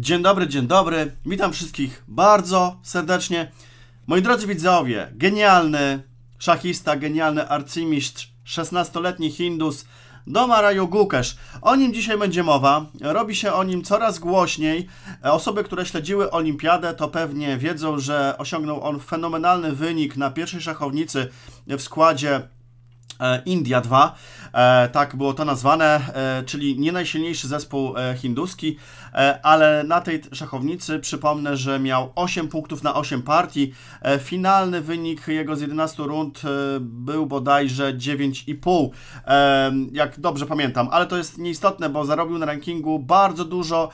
Dzień dobry, dzień dobry. Witam wszystkich bardzo serdecznie. Moi drodzy widzowie, genialny szachista, genialny arcymistrz, 16-letni Hindus Domaraju Gukesz. O nim dzisiaj będzie mowa. Robi się o nim coraz głośniej. Osoby, które śledziły olimpiadę, to pewnie wiedzą, że osiągnął on fenomenalny wynik na pierwszej szachownicy w składzie E, India 2, e, tak było to nazwane, e, czyli nie najsilniejszy zespół hinduski, ale na tej szachownicy przypomnę, że miał 8 punktów na 8 partii. Finalny wynik jego z 11 rund był bodajże 9,5, jak dobrze pamiętam, ale to jest nieistotne, bo zarobił na rankingu bardzo dużo,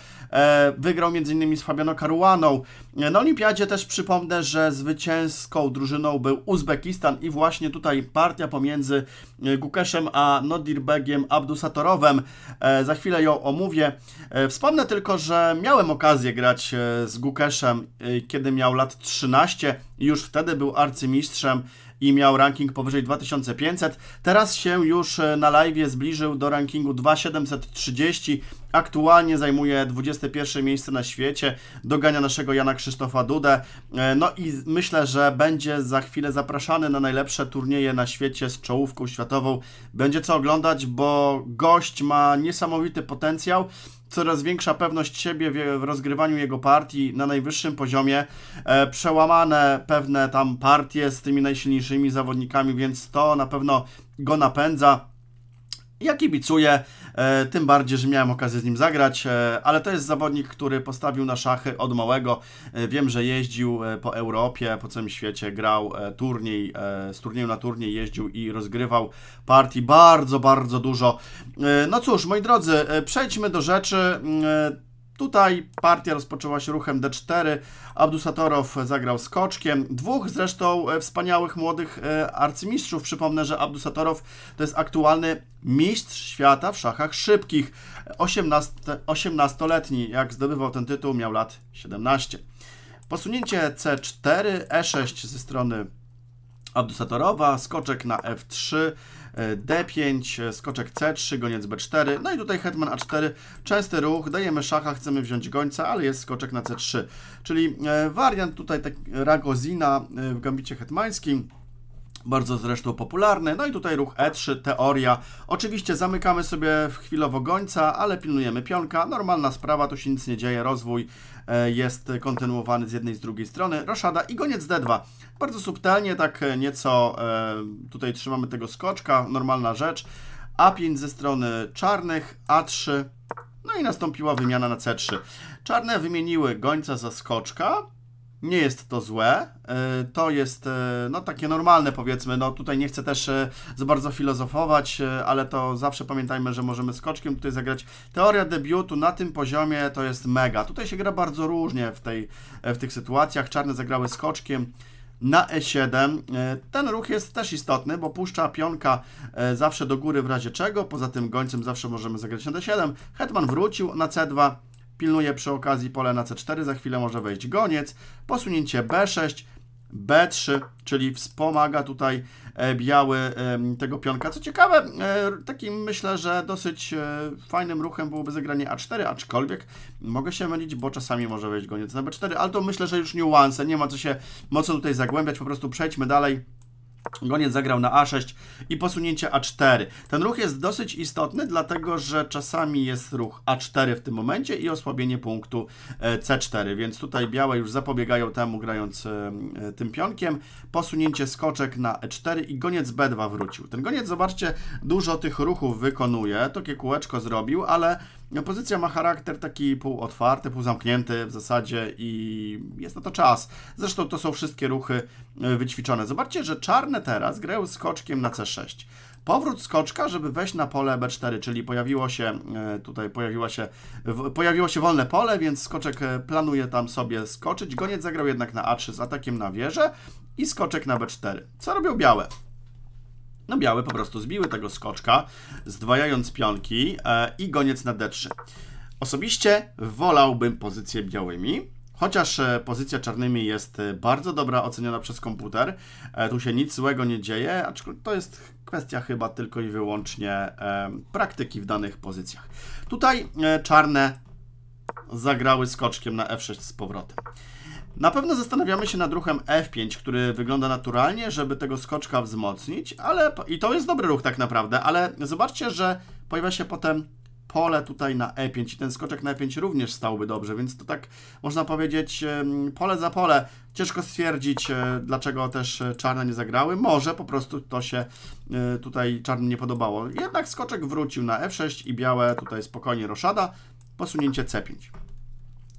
wygrał m.in. z Fabiano Caruaną. Na Olimpiadzie też przypomnę, że zwycięską drużyną był Uzbekistan i właśnie tutaj partia pomiędzy E, Gukeszem, a Nodirbegiem Abdusatorowem. E, za chwilę ją omówię. E, wspomnę tylko, że miałem okazję grać z Gukeszem, kiedy miał lat 13. Już wtedy był arcymistrzem i miał ranking powyżej 2500. Teraz się już e, na live zbliżył do rankingu 2730. Aktualnie zajmuje 21 miejsce na świecie, dogania naszego Jana Krzysztofa Dudę. E, no i myślę, że będzie za chwilę zapraszany na najlepsze turnieje na świecie z czołówką światową. Będzie co oglądać, bo gość ma niesamowity potencjał coraz większa pewność siebie w, rozgrywaniu jego partii na najwyższym poziomie, e, przełamane pewne tam partie z tymi najsilniejszymi zawodnikami, więc to na pewno go napędza. Ja kibicuję E, tym bardziej, że miałem okazję z nim zagrać, e, ale to jest zawodnik, który postawił na szachy od małego. E, wiem, że jeździł po Europie, po całym świecie, grał turniej, z turnieju na turniej jeździł i rozgrywał partii bardzo, bardzo dużo. No cóż, moi drodzy, przejdźmy do rzeczy mm, Tutaj partia rozpoczęła się ruchem D4, Abdusatorow zagrał skoczkiem. Dwóch zresztą e, wspaniałych młodych e, arcymistrzów. Przypomnę, że Abdusatorow to jest aktualny mistrz świata w szachach szybkich. 18-letni, jak zdobywał ten tytuł, miał lat 17. Posunięcie C4, E6 ze strony Abdusatorowa, skoczek na F3, D5, skoczek C3, goniec B4, no i tutaj hetman A4, częsty ruch, dajemy szacha, chcemy wziąć gońca, ale jest skoczek na C3, czyli e, wariant tutaj tak Ragozina e, w gambicie hetmańskim, bardzo zresztą popularne. No i tutaj ruch E3, teoria. Oczywiście zamykamy sobie chwilowo gońca, ale pilnujemy pionka. Normalna sprawa, tu się nic nie dzieje, rozwój e, jest kontynuowany z jednej i z drugiej strony. Roszada i goniec D2. Bardzo subtelnie, tak e, nieco e, tutaj trzymamy tego skoczka, normalna rzecz. A5 ze strony czarnych, A3, no i nastąpiła wymiana na C3. Czarne wymieniły gońca za skoczka, nie jest to złe. E, to jest e, no, takie normalne, powiedzmy. No, tutaj nie chcę też e, za bardzo filozofować, ale to zawsze pamiętajmy, że możemy skoczkiem tutaj zagrać. Teoria debiutu na tym poziomie to jest mega. Tutaj się gra bardzo różnie w, tej, w tych sytuacjach. Czarne zagrały skoczkiem na e7. Ten ruch jest też istotny, bo puszcza pionka zawsze do góry w razie czego. Poza tym gońcem zawsze możemy zagrać na d7. Hetman wrócił na c2 Pilnuje przy okazji pole na C4, za chwilę może wejść goniec. Posunięcie B6, B3, czyli wspomaga tutaj e, biały tego pionka. Co ciekawe, e, takim myślę, że dosyć e, fajnym ruchem byłoby zagranie A4, aczkolwiek mogę się mylić, bo czasami może wejść goniec na B4, ale to myślę, że już niuanse, nie ma co się mocno tutaj zagłębiać, po prostu przejdźmy dalej. Goniec zagrał na A6 i posunięcie A4. Ten ruch jest dosyć istotny, dlatego że czasami jest ruch A4 w tym momencie i osłabienie punktu e, C4, więc tutaj białe już zapobiegają temu grając e, e, tym pionkiem. Posunięcie skoczek na E4 i goniec B2 wrócił. Ten goniec, zobaczcie, dużo tych ruchów wykonuje, takie kółeczko zrobił, ale Pozycja ma charakter taki półotwarty, półzamknięty w zasadzie i jest na to czas. Zresztą to są wszystkie ruchy e, wyćwiczone. Zobaczcie, że czarne teraz grają skoczkiem na C6. Powrót skoczka, żeby wejść na pole B4, czyli pojawiło się e, tutaj pojawiło się, pojawiło się wolne pole, więc skoczek e, planuje tam sobie skoczyć. Goniec zagrał jednak na A3 z atakiem na wieżę i skoczek na B4. Co robią białe? No białe po prostu zbiły tego skoczka, zdwajając pionki e, i goniec na d3. Osobiście wolałbym pozycję białymi, chociaż e, pozycja czarnymi jest e, bardzo dobra oceniona przez komputer. E, tu się nic złego nie dzieje, aczkolwiek to jest kwestia chyba tylko i wyłącznie e, praktyki w danych pozycjach. Tutaj e, czarne zagrały skoczkiem na f6 z powrotem. Na pewno zastanawiamy się nad ruchem F5, który wygląda naturalnie, żeby tego skoczka wzmocnić, ale i to jest dobry ruch tak naprawdę, ale zobaczcie, że pojawia się potem pole tutaj na E5 i ten skoczek na E5 również stałby dobrze, więc to tak można powiedzieć pole za pole. Ciężko stwierdzić, e, dlaczego też e, czarne nie zagrały. Może po prostu to się e, tutaj czarnym nie podobało. Jednak skoczek wrócił na F6 i białe tutaj spokojnie roszada, posunięcie C5.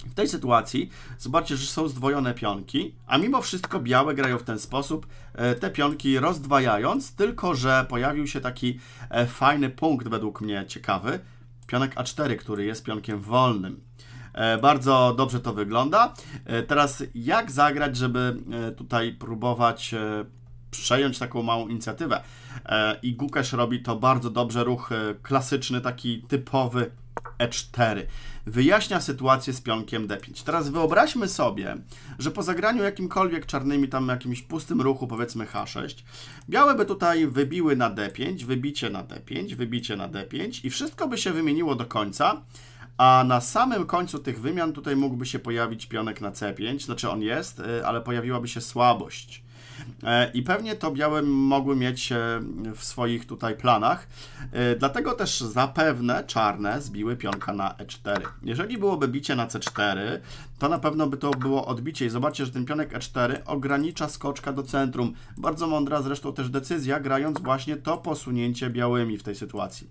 W tej sytuacji zobaczcie, że są zdwojone pionki, a mimo wszystko białe grają w ten sposób, e, te pionki rozdwajając, tylko że pojawił się taki e, fajny punkt według mnie ciekawy, pionek A4, który jest pionkiem wolnym. E, bardzo dobrze to wygląda. Teraz jak zagrać, żeby tutaj próbować przejąć taką małą inicjatywę. E, I Gukesz robi to bardzo dobrze, ruch e, klasyczny, taki typowy E4. Wyjaśnia sytuację z pionkiem D5. Teraz wyobraźmy sobie, że po zagraniu jakimkolwiek czarnymi, tam jakimś pustym ruchu, powiedzmy H6, białe by tutaj wybiły na D5, wybicie na D5, wybicie na D5 i wszystko by się wymieniło do końca, a na samym końcu tych wymian tutaj mógłby się pojawić pionek na C5, znaczy on jest, e, ale pojawiłaby się słabość. E, I pewnie to białe mogły mieć e, w swoich tutaj planach. E, dlatego też zapewne czarne zbiły pionka na e4. Jeżeli byłoby bicie na c4, to na pewno by to było odbicie. I zobaczcie, że ten pionek e4 ogranicza skoczka do centrum. Bardzo mądra zresztą też decyzja, grając właśnie to posunięcie białymi w tej sytuacji.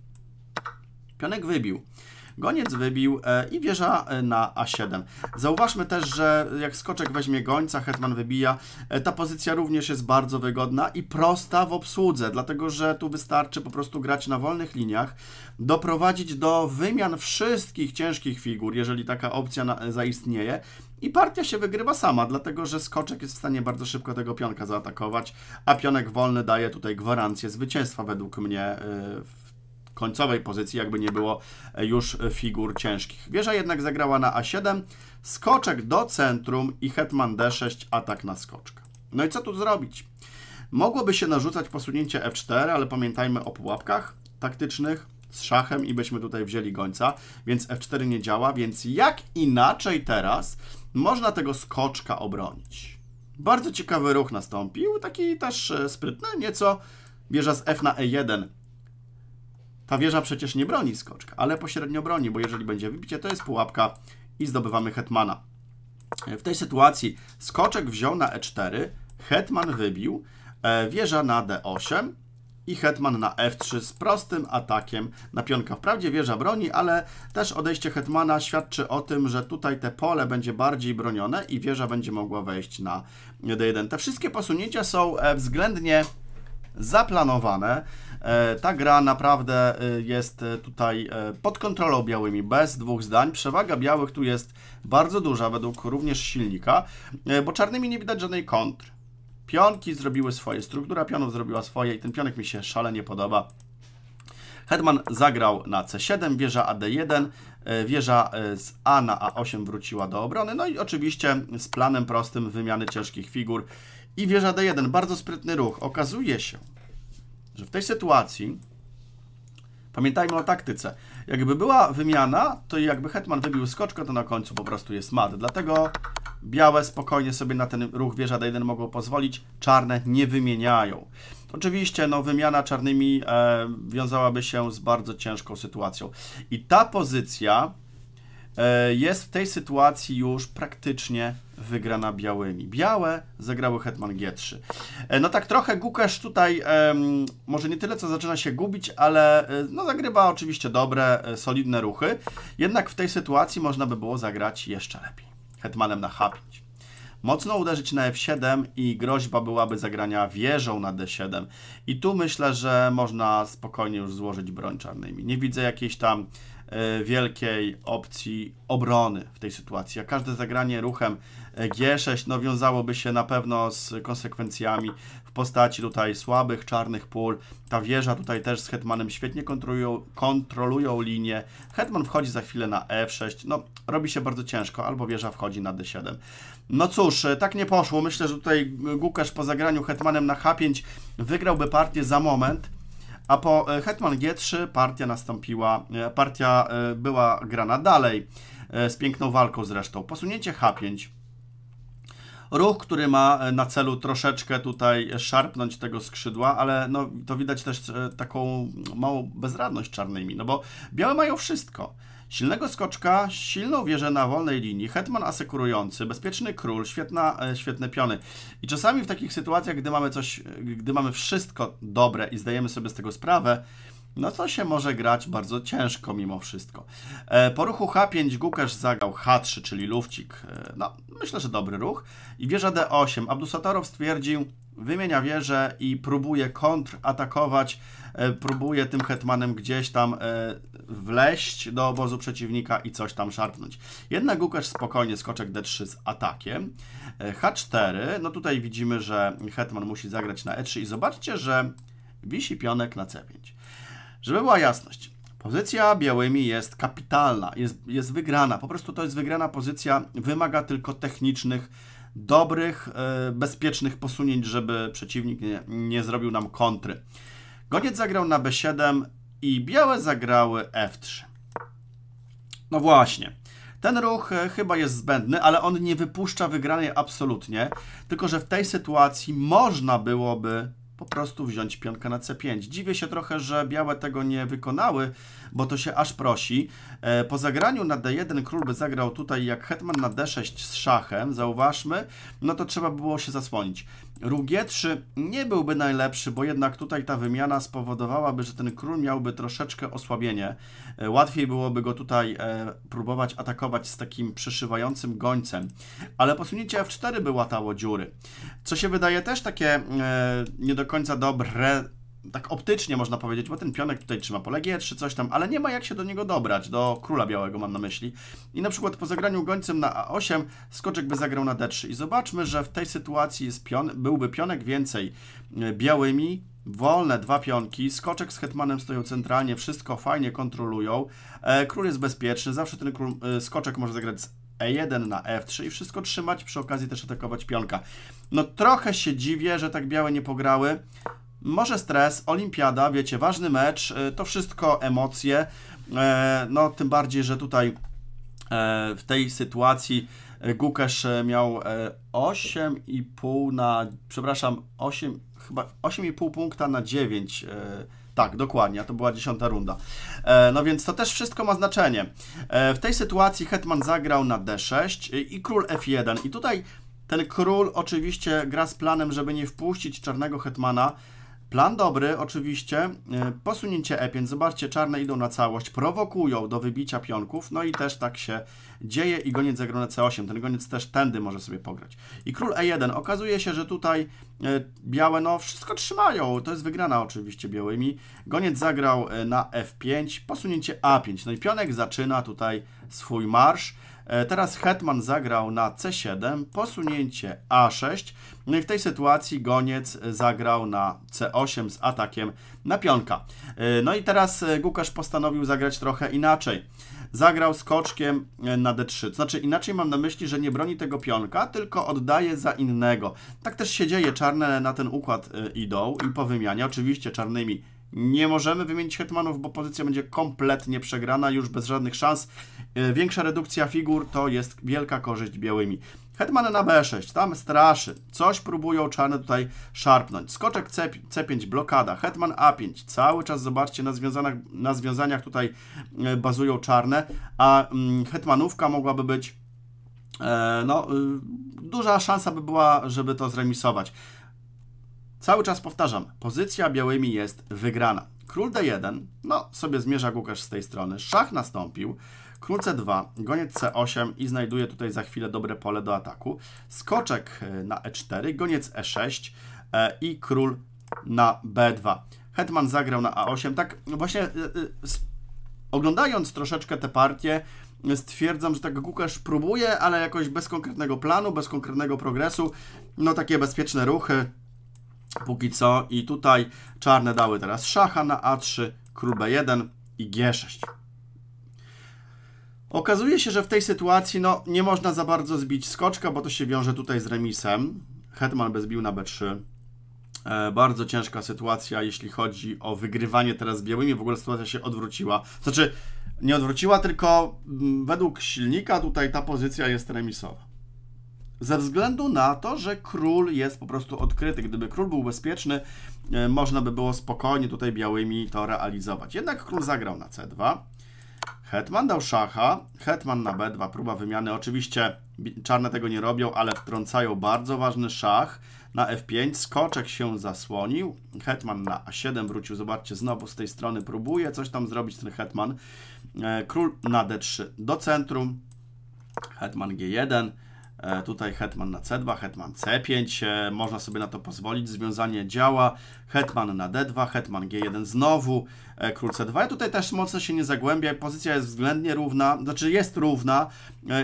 Pionek wybił. Goniec wybił e, i wieża e, na A7. Zauważmy też, że jak skoczek weźmie gońca, hetman wybija. E, ta pozycja również jest bardzo wygodna i prosta w obsłudze, dlatego że tu wystarczy po prostu grać na wolnych liniach, doprowadzić do wymian wszystkich ciężkich figur, jeżeli taka opcja zaistnieje. I partia się wygrywa sama, dlatego że skoczek jest w stanie bardzo szybko tego pionka zaatakować, a pionek wolny daje tutaj gwarancję zwycięstwa według mnie w końcowej pozycji, jakby nie było e, już e, figur ciężkich. Wieża jednak zagrała na A7, skoczek do centrum i hetman D6, atak na skoczka. No i co tu zrobić? Mogłoby się narzucać posunięcie F4, ale pamiętajmy o pułapkach taktycznych z szachem i byśmy tutaj wzięli gońca, więc F4 nie działa, więc jak inaczej teraz można tego skoczka obronić? Bardzo ciekawy ruch nastąpił, taki też e, sprytny, nieco Wieża z F na E1 ta wieża przecież nie broni skoczka, ale pośrednio broni, bo jeżeli będzie wybicie, to jest pułapka i zdobywamy hetmana. W tej sytuacji skoczek wziął na e4, hetman wybił, e, wieża na d8 i hetman na f3 z prostym atakiem na pionka. Wprawdzie wieża broni, ale też odejście hetmana świadczy o tym, że tutaj te pole będzie bardziej bronione i wieża będzie mogła wejść na d1. Te wszystkie posunięcia są e, względnie zaplanowane. E, ta gra naprawdę e, jest e, tutaj pod kontrolą białymi, bez dwóch zdań. Przewaga białych tu jest bardzo duża, według również silnika, bo czarnymi nie widać żadnej kontr. Pionki zrobiły swoje, struktura pionów zrobiła swoje i ten pionek mi się szalenie podoba. Hetman zagrał na C7, wieża AD1, wieża z A na A8 wróciła do obrony, no i oczywiście z planem prostym wymiany ciężkich figur i wieża D1. Bardzo sprytny ruch. Okazuje się, że w tej sytuacji pamiętajmy o taktyce. Jakby była wymiana, to jakby hetman wybił skoczkę, to na końcu po prostu jest mat. Dlatego białe spokojnie sobie na ten ruch wieża D1 mogą pozwolić, czarne nie wymieniają. Oczywiście no, wymiana czarnymi e, wiązałaby się z bardzo ciężką sytuacją. I ta pozycja e, jest w tej sytuacji już praktycznie wygrana białymi. Białe zagrały hetman g3. E, no tak trochę Gukesz tutaj um, może nie tyle co zaczyna się gubić, ale e, no zagrywa oczywiście dobre, e, solidne ruchy. Jednak w tej sytuacji można by było zagrać jeszcze lepiej. Hetmanem na h5. Mocno uderzyć na f7 i groźba byłaby zagrania wieżą na d7. I tu myślę, że można spokojnie już złożyć broń czarnymi. Nie widzę jakiejś tam E, wielkiej opcji obrony w tej sytuacji. A każde zagranie ruchem e, G6 no, wiązałoby się na pewno z konsekwencjami w postaci tutaj słabych, czarnych pól. Ta wieża tutaj też z Hetmanem świetnie kontrolują, kontrolują linię. Hetman wchodzi za chwilę na F6. No, robi się bardzo ciężko, albo wieża wchodzi na D7. No cóż, e, tak nie poszło. Myślę, że tutaj Gukasz po zagraniu Hetmanem na H5 wygrałby partię za moment, a po e, Hetman G3 partia nastąpiła, e, partia e, była grana dalej, z piękną walką zresztą. Posunięcie H5. Ruch, który ma na celu troszeczkę tutaj szarpnąć tego skrzydła, ale no, to widać też taką małą bezradność czarnymi, no bo białe mają wszystko. Silnego skoczka, silną wieżę na wolnej linii, hetman asekurujący, bezpieczny król, świetna, e, świetne piony. I czasami w takich sytuacjach, gdy mamy coś, gdy mamy wszystko dobre i zdajemy sobie z tego sprawę, no to się może grać bardzo ciężko mimo wszystko. E, po ruchu H5 Gukasz zagał H3, czyli lufcik. E, no, myślę, że dobry ruch. I wieża D8. Abdusatorow stwierdził, wymienia wieżę i próbuje kontratakować, próbuje tym hetmanem gdzieś tam wleść do obozu przeciwnika i coś tam szarpnąć. Jednak Łukasz spokojnie skoczek D3 z atakiem. E, H4, no tutaj widzimy, że hetman musi zagrać na E3 i zobaczcie, że wisi pionek na C5. Żeby była jasność, Pozycja białymi jest kapitalna, jest, jest wygrana. Po prostu to jest wygrana pozycja, wymaga tylko technicznych, dobrych, yy, bezpiecznych posunięć, żeby przeciwnik nie, nie zrobił nam kontry. Goniec zagrał na B7, i białe zagrały F3. No właśnie. Ten ruch e, chyba jest zbędny, ale on nie wypuszcza wygranej absolutnie, tylko że w tej sytuacji można byłoby po prostu wziąć pionkę na C5. Dziwię się trochę, że białe tego nie wykonały, bo to się aż prosi. E, po zagraniu na D1 król by zagrał tutaj jak hetman na D6 z szachem, zauważmy, no to trzeba było się zasłonić. 3 nie byłby najlepszy, bo jednak tutaj ta wymiana spowodowałaby, że ten król miałby troszeczkę osłabienie. E, łatwiej byłoby go tutaj e, próbować atakować z takim przeszywającym gońcem. Ale posunięcie F4 by łatało dziury. Co się wydaje też takie e, nie do końca dobre tak optycznie można powiedzieć, bo ten pionek tutaj trzyma pole G3, coś tam, ale nie ma jak się do niego dobrać, do króla białego mam na myśli. I na przykład po zagraniu gońcem na A8 skoczek by zagrał na D3 i zobaczmy, że w tej sytuacji jest pion, byłby pionek więcej e, białymi, wolne dwa pionki, skoczek z hetmanem stoją centralnie, wszystko fajnie kontrolują, e, król jest bezpieczny, zawsze ten król, e, skoczek może zagrać z E1 na F3 i wszystko trzymać, przy okazji też atakować pionka. No trochę się dziwię, że tak białe nie pograły, może stres, olimpiada, wiecie, ważny mecz, y, to wszystko emocje. E, no, tym bardziej, że tutaj e, w tej sytuacji e, Gukesz miał 8,5 na, przepraszam, 8, chyba 8,5 punkta na 9. Tak, dokładnie, a to była dziesiąta runda. No więc to też wszystko ma znaczenie. W tej sytuacji Hetman zagrał na D6 i król F1. I tutaj ten król oczywiście gra z planem, żeby nie wpuścić czarnego Hetmana Plan dobry, oczywiście. E, posunięcie E5. Zobaczcie, czarne idą na całość, prowokują do wybicia pionków, no i też tak się dzieje i goniec na C8. Ten goniec też tędy może sobie pograć. I król E1. Okazuje się, że tutaj e, białe no wszystko trzymają. To jest wygrana oczywiście białymi. Goniec zagrał e, na F5, posunięcie A5. No i pionek zaczyna tutaj swój marsz. E, teraz hetman zagrał na c7, posunięcie a6. No i w tej sytuacji goniec e, zagrał na c8 z atakiem na pionka. E, no i teraz Gukasz postanowił zagrać trochę inaczej. Zagrał skoczkiem na d3. To znaczy inaczej mam na myśli, że nie broni tego pionka, tylko oddaje za innego. Tak też się dzieje. Czarne na ten układ idą i po wymianie Oczywiście czarnymi nie możemy wymienić hetmanów, bo pozycja będzie kompletnie przegrana, już bez żadnych szans. E, większa redukcja figur to jest wielka korzyść białymi. Hetman na B6, tam straszy. Coś próbują czarne tutaj szarpnąć. Skoczek C, C5, blokada. Hetman A5, cały czas zobaczcie, na związaniach, na związaniach tutaj e, bazują czarne, a mm, hetmanówka mogłaby być e, no, y, duża szansa by była, żeby to zremisować. Cały czas powtarzam, pozycja białymi jest wygrana. Król d1, no sobie zmierza Gukasz z tej strony, szach nastąpił, król c2, goniec c8 i znajduje tutaj za chwilę dobre pole do ataku, skoczek e, na e4, goniec e6 e, i król na b2. Hetman zagrał na a8, tak właśnie e, oglądając troszeczkę te partie, stwierdzam, że tak Gukasz próbuje, ale jakoś bez konkretnego planu, bez konkretnego progresu, no takie bezpieczne ruchy, póki co. I tutaj czarne dały teraz szacha na A3, król B1 i G6. Okazuje się, że w tej sytuacji no, nie można za bardzo zbić skoczka, bo to się wiąże tutaj z remisem. Hetman bezbił na B3. E, bardzo ciężka sytuacja, jeśli chodzi o wygrywanie teraz białymi. W ogóle sytuacja się odwróciła. Znaczy, nie odwróciła, tylko m, mm, według silnika tutaj ta pozycja jest remisowa. Ze względu na to, że król jest po prostu odkryty. Gdyby król był bezpieczny, e, można by było spokojnie tutaj białymi to realizować. Jednak król zagrał na c2. Hetman dał szacha, hetman na b2, próba wymiany. Oczywiście czarne tego nie robią, ale wtrącają bardzo ważny szach na f5. Skoczek się zasłonił, hetman na a7 wrócił. Zobaczcie, znowu z tej strony próbuje coś tam zrobić ten hetman. E, król na d3 do centrum, hetman g1, E, tutaj hetman na c2, hetman c5, e, można sobie na to pozwolić, związanie działa, hetman na d2, hetman g1 znowu, e, król c2. Ja tutaj też mocno się nie zagłębia pozycja jest względnie równa, znaczy jest równa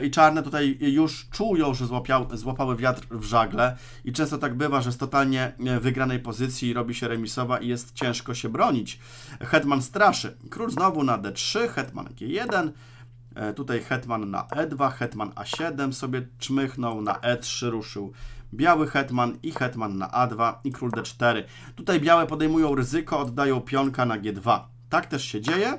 i czarne tutaj już czują, że złapiał, złapały wiatr w żagle i często tak bywa, że z totalnie wygranej pozycji robi się remisowa i jest ciężko się bronić. Hetman straszy, król znowu na d3, hetman g1, E, tutaj hetman na e2, hetman a7 sobie czmychnął, na e3 ruszył biały hetman i hetman na a2 i król d4. Tutaj białe podejmują ryzyko, oddają pionka na g2. Tak też się dzieje.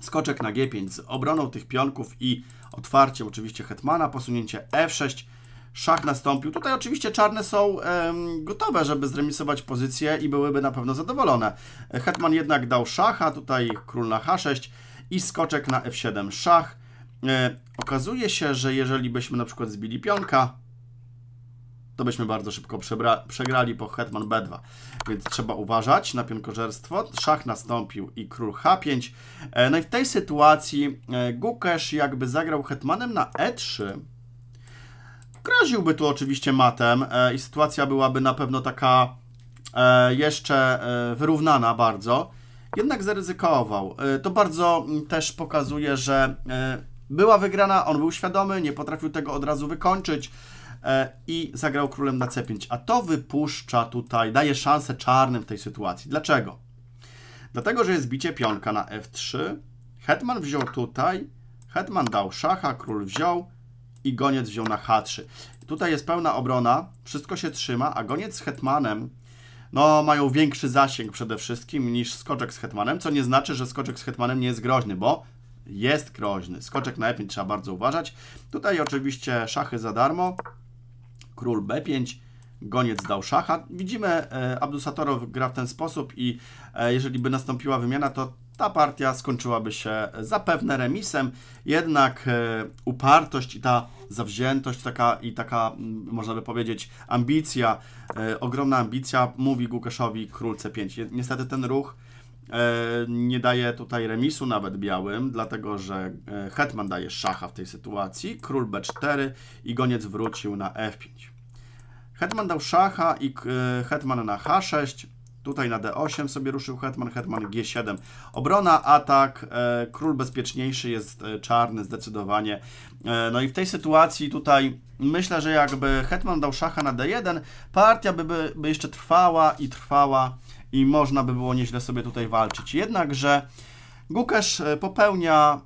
Skoczek na g5 z obroną tych pionków i otwarciem oczywiście hetmana, posunięcie f6, e szach nastąpił. Tutaj oczywiście czarne są em, gotowe, żeby zremisować pozycję i byłyby na pewno zadowolone. E, hetman jednak dał szacha, tutaj król na h6, i skoczek na f7 szach. E, okazuje się, że jeżeli byśmy na przykład zbili pionka, to byśmy bardzo szybko przegrali po hetman b2. Więc trzeba uważać na pionkożerstwo. Szach nastąpił i król h5. E, no i w tej sytuacji e, Gukesz jakby zagrał hetmanem na e3. Groziłby tu oczywiście matem i sytuacja byłaby na pewno taka jeszcze wyrównana bardzo jednak zaryzykował. E, to bardzo mm, też pokazuje, że e, była wygrana, on był świadomy, nie potrafił tego od razu wykończyć e, i zagrał królem na C5, a to wypuszcza tutaj, daje szansę czarnym w tej sytuacji. Dlaczego? Dlatego, że jest bicie pionka na F3, hetman wziął tutaj, hetman dał szacha, król wziął i goniec wziął na H3. Tutaj jest pełna obrona, wszystko się trzyma, a goniec z hetmanem no, mają większy zasięg przede wszystkim niż skoczek z hetmanem, co nie znaczy, że skoczek z hetmanem nie jest groźny, bo jest groźny. Skoczek na e5 trzeba bardzo uważać. Tutaj oczywiście szachy za darmo. Król b5, goniec dał szacha. Widzimy, e, Abdusatorow gra w ten sposób i e, jeżeli by nastąpiła wymiana, to ta partia skończyłaby się zapewne remisem, jednak e, upartość i ta zawziętość taka, i taka, mm, można by powiedzieć, ambicja, e, ogromna ambicja mówi Gukeszowi król C5. Niestety ten ruch e, nie daje tutaj remisu nawet białym, dlatego że hetman daje szacha w tej sytuacji, król B4 i goniec wrócił na F5. Hetman dał szacha i hetman na H6, Tutaj na D8 sobie ruszył Hetman, Hetman G7. Obrona, atak, e, król bezpieczniejszy jest e, czarny zdecydowanie. E, no i w tej sytuacji tutaj myślę, że jakby Hetman dał szacha na D1, partia by, by, by jeszcze trwała i trwała i można by było nieźle sobie tutaj walczyć. Jednakże Gukesz e, popełnia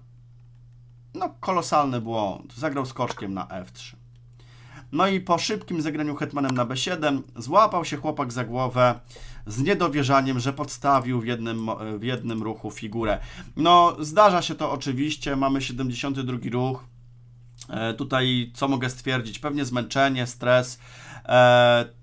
no, kolosalny błąd. Zagrał skoczkiem na F3. No i po szybkim zagraniu hetmanem na B7 złapał się chłopak za głowę z niedowierzaniem, że podstawił w jednym, w jednym ruchu figurę. No, zdarza się to oczywiście, mamy 72 ruch. E, tutaj co mogę stwierdzić? Pewnie zmęczenie, stres. E,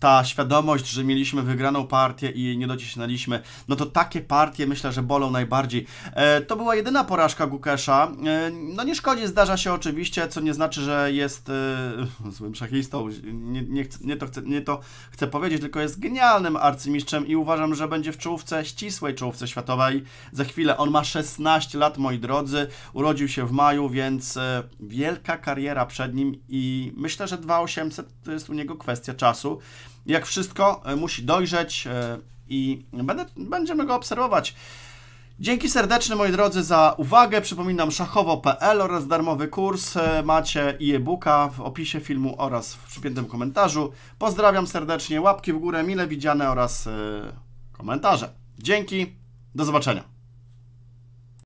ta świadomość, że mieliśmy wygraną partię i nie docisnęliśmy, no to takie partie myślę, że bolą najbardziej. E, to była jedyna porażka Gukesza. E, no nie szkodzi, zdarza się oczywiście, co nie znaczy, że jest e, złym szachistą. Nie, nie, chcę, nie, to chcę, nie to chcę powiedzieć, tylko jest genialnym arcymistrzem i uważam, że będzie w czołówce, ścisłej czołówce światowej za chwilę. On ma 16 lat, moi drodzy. Urodził się w maju, więc e, wielka kariera przed nim i myślę, że 2800 to jest u niego kwestia czasu jak wszystko, e, musi dojrzeć e, i będę, będziemy go obserwować. Dzięki serdeczne moi drodzy za uwagę. Przypominam szachowo.pl oraz darmowy kurs. E, macie i e-booka w opisie filmu oraz w przypiętym komentarzu. Pozdrawiam serdecznie, łapki w górę, mile widziane oraz komentarze. Dzięki, do zobaczenia.